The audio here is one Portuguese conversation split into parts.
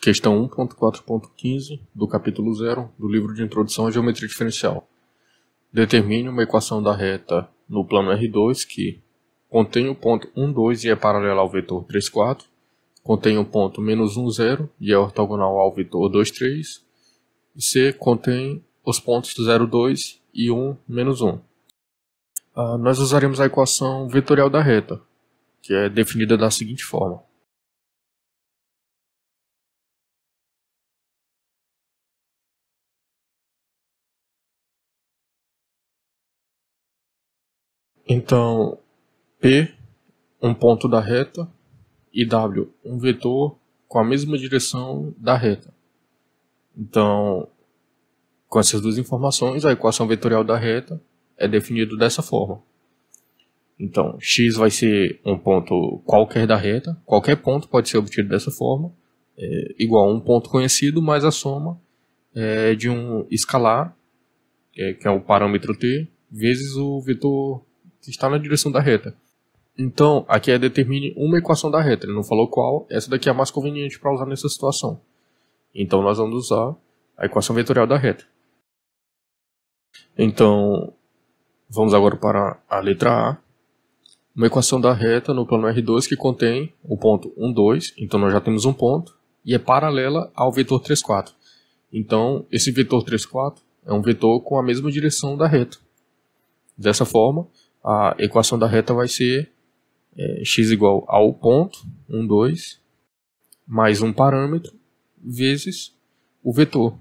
Questão 1.4.15 do capítulo 0 do livro de Introdução à Geometria Diferencial. Determine uma equação da reta no plano R2 que contém o ponto 1, 2 e é paralela ao vetor 3, 4, contém o ponto menos 1, 0 e é ortogonal ao vetor 2, 3, e C contém os pontos 0, 2 e 1, menos 1. Ah, nós usaremos a equação vetorial da reta, que é definida da seguinte forma Então, P, um ponto da reta, e W, um vetor com a mesma direção da reta. Então, com essas duas informações, a equação vetorial da reta é definida dessa forma. Então, x vai ser um ponto qualquer da reta, qualquer ponto pode ser obtido dessa forma, é, igual a um ponto conhecido mais a soma é, de um escalar, é, que é o parâmetro t, vezes o vetor que está na direção da reta. Então, aqui é determine uma equação da reta, ele não falou qual, essa daqui é a mais conveniente para usar nessa situação. Então, nós vamos usar a equação vetorial da reta. Então, vamos agora para a letra A. Uma equação da reta no plano R2 que contém o ponto 1, 2, então nós já temos um ponto, e é paralela ao vetor 3, 4. Então, esse vetor 3, 4 é um vetor com a mesma direção da reta. Dessa forma, a equação da reta vai ser é, x igual ao ponto, 1, 2, mais um parâmetro, vezes o vetor.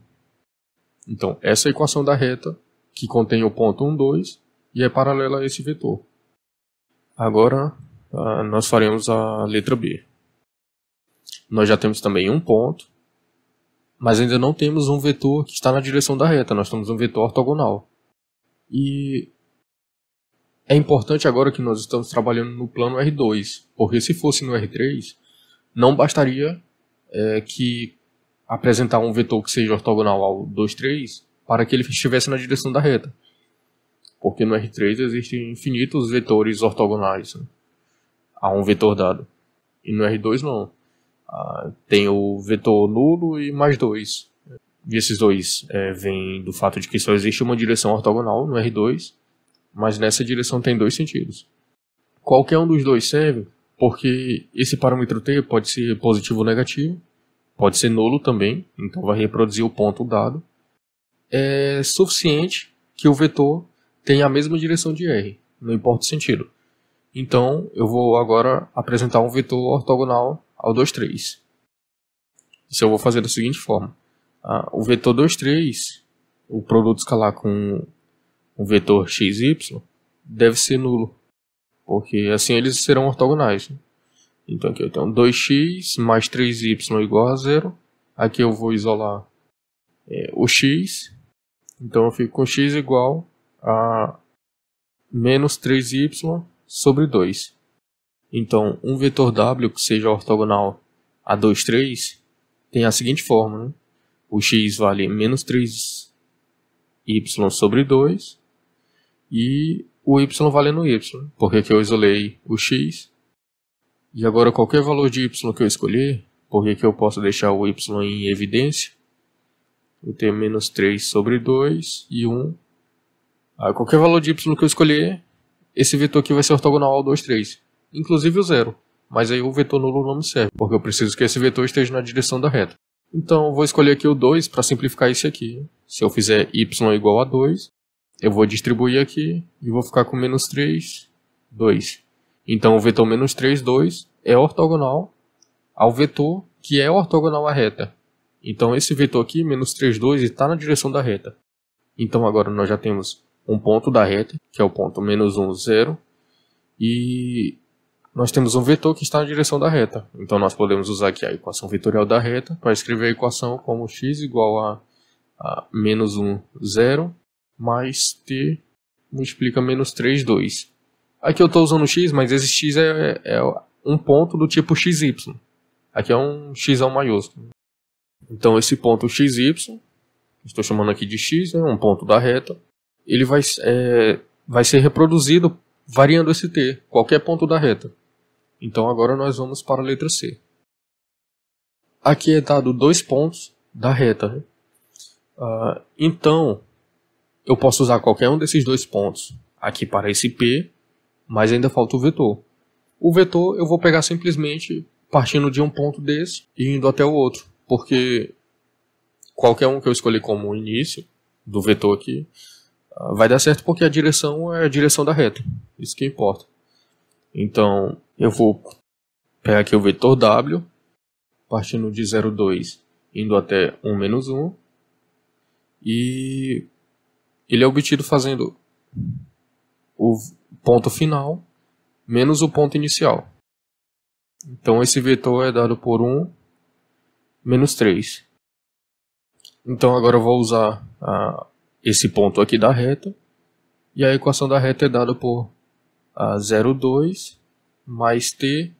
Então, essa é equação da reta, que contém o ponto 1, 2, e é paralela a esse vetor. Agora, nós faremos a letra B. Nós já temos também um ponto, mas ainda não temos um vetor que está na direção da reta, nós temos um vetor ortogonal. E é importante agora que nós estamos trabalhando no plano R2, porque se fosse no R3, não bastaria é, que apresentar um vetor que seja ortogonal ao 2, 3 para que ele estivesse na direção da reta. Porque no R3 existem infinitos vetores ortogonais né, a um vetor dado. E no R2 não. Ah, tem o vetor nulo e mais dois. E esses dois é, vêm do fato de que só existe uma direção ortogonal no R2 mas nessa direção tem dois sentidos. Qualquer um dos dois serve, porque esse parâmetro T pode ser positivo ou negativo, pode ser nulo também, então vai reproduzir o ponto dado. É suficiente que o vetor tenha a mesma direção de R, não importa o sentido. Então, eu vou agora apresentar um vetor ortogonal ao 2, Isso eu vou fazer da seguinte forma. Ah, o vetor 2, o produto escalar com um vetor XY deve ser nulo, porque assim eles serão ortogonais. Né? Então aqui eu tenho 2x mais 3y igual a zero. Aqui eu vou isolar é, o x, então eu fico com x igual a menos 3y sobre 2. Então um vetor w que seja ortogonal a 2, 3 tem a seguinte forma, né? o x vale menos 3y sobre 2 e o y valendo y, porque aqui eu isolei o x. E agora qualquer valor de y que eu escolher, porque aqui eu posso deixar o y em evidência, eu tenho menos 3 sobre 2 e 1. Aí ah, qualquer valor de y que eu escolher, esse vetor aqui vai ser ortogonal ao 2, 3, inclusive o zero. Mas aí o vetor nulo não me serve, porque eu preciso que esse vetor esteja na direção da reta. Então eu vou escolher aqui o 2 para simplificar isso aqui. Se eu fizer y igual a 2, eu vou distribuir aqui e vou ficar com menos 3, 2. Então o vetor menos 3, 2 é ortogonal ao vetor que é ortogonal à reta. Então esse vetor aqui, menos 3, 2, está na direção da reta. Então agora nós já temos um ponto da reta, que é o ponto menos 1, 0. E nós temos um vetor que está na direção da reta. Então nós podemos usar aqui a equação vetorial da reta para escrever a equação como x igual a, a menos 1, 0 mais t multiplica menos 3, 2. Aqui eu estou usando x, mas esse x é, é um ponto do tipo xy. Aqui é um x maiúsculo. Então esse ponto xy, estou chamando aqui de x, né, um ponto da reta, ele vai, é, vai ser reproduzido variando esse t, qualquer ponto da reta. Então agora nós vamos para a letra C. Aqui é dado dois pontos da reta. Né? Ah, então, eu posso usar qualquer um desses dois pontos aqui para esse P, mas ainda falta o vetor. O vetor eu vou pegar simplesmente partindo de um ponto desse e indo até o outro, porque qualquer um que eu escolher como início do vetor aqui ah, vai dar certo porque a direção é a direção da reta, isso que importa. Então eu vou pegar aqui o vetor W, partindo de 0,2 indo até 1 menos 1 e ele é obtido fazendo o ponto final menos o ponto inicial. Então esse vetor é dado por 1 menos 3. Então agora eu vou usar a, esse ponto aqui da reta. E a equação da reta é dada por 0,2 mais t,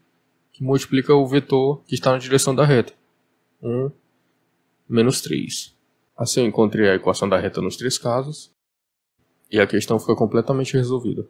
que multiplica o vetor que está na direção da reta. 1 menos 3. Assim eu encontrei a equação da reta nos três casos e a questão foi completamente resolvida.